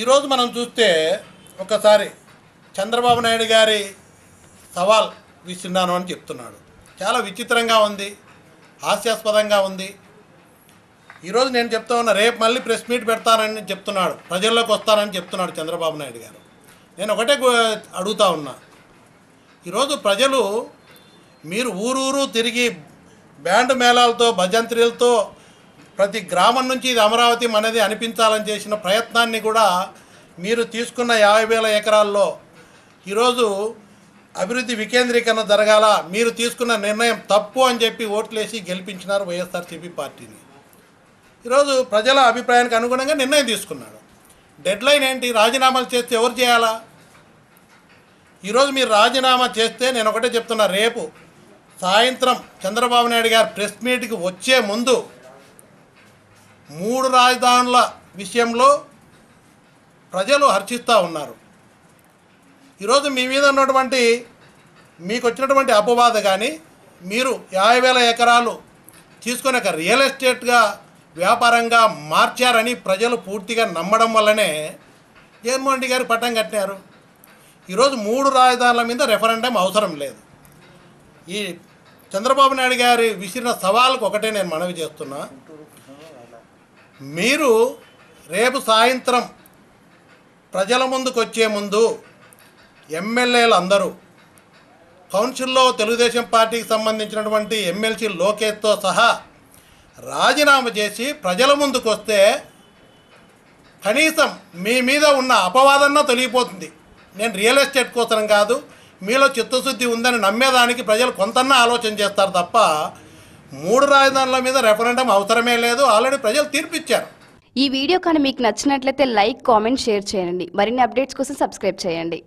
ఈరోజు మనం చూస్తే ఒకసారి చంద్రబాబు నాయుడు గారి సవాల్ విస్తున్నాను అని చెప్తున్నాడు చాలా విచిత్రంగా ఉంది హాస్యాస్పదంగా ఉంది ఈరోజు నేను చెప్తా ఉన్నా రేపు మళ్ళీ ప్రెస్ మీట్ పెడతానని చెప్తున్నాడు ప్రజల్లోకి వస్తానని చెప్తున్నాడు చంద్రబాబు నాయుడు గారు నేను ఒకటే అడుగుతా ఉన్నా ఈరోజు ప్రజలు మీరు ఊరూరు తిరిగి బ్యాండ్ మేళాలతో భజంత్రీలతో ప్రతి గ్రామం నుంచి ఇది అమరావతి మనది అనిపించాలని చేసిన ప్రయత్నాన్ని కూడా మీరు తీసుకున్న యాభై వేల ఎకరాల్లో ఈరోజు అభివృద్ధి వికేంద్రీకరణ జరగాల మీరు తీసుకున్న నిర్ణయం తప్పు అని చెప్పి ఓట్లేసి గెలిపించినారు వైఎస్ఆర్సీపీ పార్టీని ఈరోజు ప్రజల అభిప్రాయానికి అనుగుణంగా నిర్ణయం తీసుకున్నాడు డెడ్లైన్ ఏంటి రాజీనామాలు చేస్తే ఎవరు చేయాలా ఈరోజు మీరు రాజీనామా చేస్తే నేను ఒకటే చెప్తున్నా రేపు సాయంత్రం చంద్రబాబు నాయుడు గారు ప్రెస్ మీట్కి వచ్చే ముందు మూడు రాజధానుల విషయంలో ప్రజలు హర్షిస్తూ ఉన్నారు ఈరోజు మీ మీద ఉన్నటువంటి మీకు వచ్చినటువంటి అపవాద కానీ మీరు యాభై వేల ఎకరాలు తీసుకుని ఒక రియల్ ఎస్టేట్గా వ్యాపారంగా మార్చారని ప్రజలు పూర్తిగా నమ్మడం వల్లనే జగన్మోహన్ రెడ్డి గారు పట్టం కట్టినారు ఈరోజు మూడు రాజధానుల మీద రెఫరెండం అవసరం లేదు ఈ చంద్రబాబు నాయుడు గారి విసిరిన సవాల్కు ఒకటే నేను మనవి చేస్తున్నా మీరు రేపు సాయంత్రం ప్రజల ముందుకు వచ్చే ముందు ఎమ్మెల్యేలు అందరూ కౌన్సిల్లో తెలుగుదేశం పార్టీకి సంబంధించినటువంటి ఎమ్మెల్సీ లోకేష్తో సహా రాజీనామా చేసి ప్రజల ముందుకు వస్తే కనీసం మీ మీద ఉన్న అపవాదన్నా తొలగిపోతుంది నేను రియల్ ఎస్టేట్ కోసం కాదు మీలో చిత్తశుద్ధి ఉందని నమ్మేదానికి ప్రజలు కొంతన్నా ఆలోచన చేస్తారు తప్ప మూడు రాజధానుల మీద రెఫరెండం అవసరమే లేదు ఆల్రెడీ ప్రజలు తీర్పిచ్చారు ఈ వీడియో కానీ మీకు నచ్చినట్లయితే లైక్ కామెంట్ షేర్ చేయండి మరిన్ని అప్డేట్స్ కోసం సబ్స్క్రైబ్ చేయండి